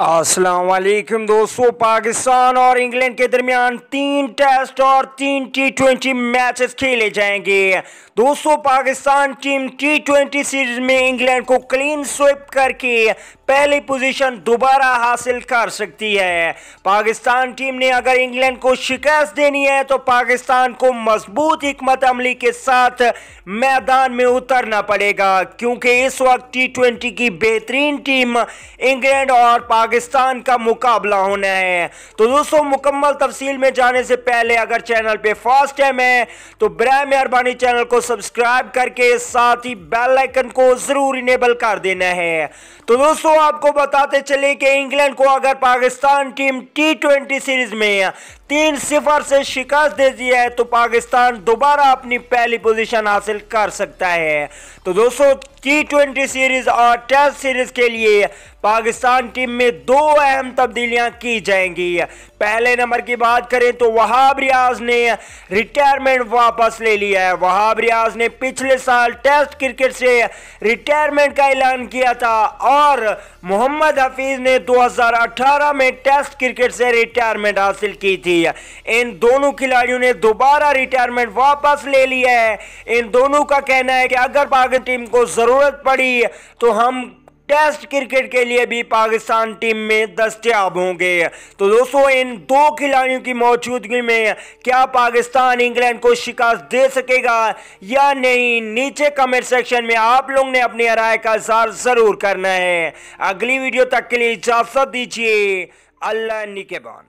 असलकम दोस्तों पाकिस्तान और इंग्लैंड के दरमियान तीन टेस्ट और तीन टी ट्वेंटी मैचेस खेले जाएंगे दोस्तों Pakistan team T twenty series में इंग्लैंड को क्लीन स्विप करके पहली पोजीशन दोबारा हासिल कर सकती है पाकिस्तान टीम ने अगर इंग्लैंड को शिकस्त देनी है तो पाकिस्तान को मजबूत हमत अमली के साथ मैदान में उतरना पड़ेगा क्योंकि इस वक्त टी ट्वेंटी की बेहतरीन टीम इंग्लैंड और पाकिस्तान पाकिस्तान का मुकाबला होना है तो दोस्तों मुकम्मल तफसील में जाने से पहले अगर चैनल पे फर्स्ट टाइम है तो बर मेहरबानी चैनल को सब्सक्राइब करके साथ ही बेल आइकन को ज़रूर इनेबल कर देना है तो दोस्तों आपको बताते चले कि इंग्लैंड को अगर Pakistan team T twenty series में तीन सिफर से शिकस्त दे दी है तो पाकिस्तान दोबारा अपनी पहली पोजीशन हासिल कर सकता है तो दोस्तों टी ट्वेंटी सीरीज और टेस्ट सीरीज के लिए पाकिस्तान टीम में दो अहम तब्दीलियां की जाएंगी पहले नंबर की बात करें तो वहाब रियाज ने रिटायरमेंट वापस ले लिया है वहाब रियाज ने पिछले साल टेस्ट क्रिकेट से रिटायरमेंट का ऐलान किया था और मोहम्मद हफीज ने 2018 में टेस्ट क्रिकेट से रिटायरमेंट हासिल की थी लिया इन दोनों खिलाड़ियों ने दोबारा रिटायरमेंट वापस ले लिया है इन दोनों का कहना है कि अगर पाकिस्तान टीम को ज़रूरत पड़ी तो हम टेस्ट क्रिकेट के लिए भी पाकिस्तान टीम में दस्तियाब होंगे तो दोस्तों इन दो खिलाड़ियों की मौजूदगी में क्या पाकिस्तान इंग्लैंड को शिकस्त दे सकेगा या नहीं नीचे कमेंट सेक्शन में आप लोग ने अपनी राय का इजहार ज़रूर करना है अगली वीडियो तक के लिए इजाज़त दीजिए अल्लाह निकेबान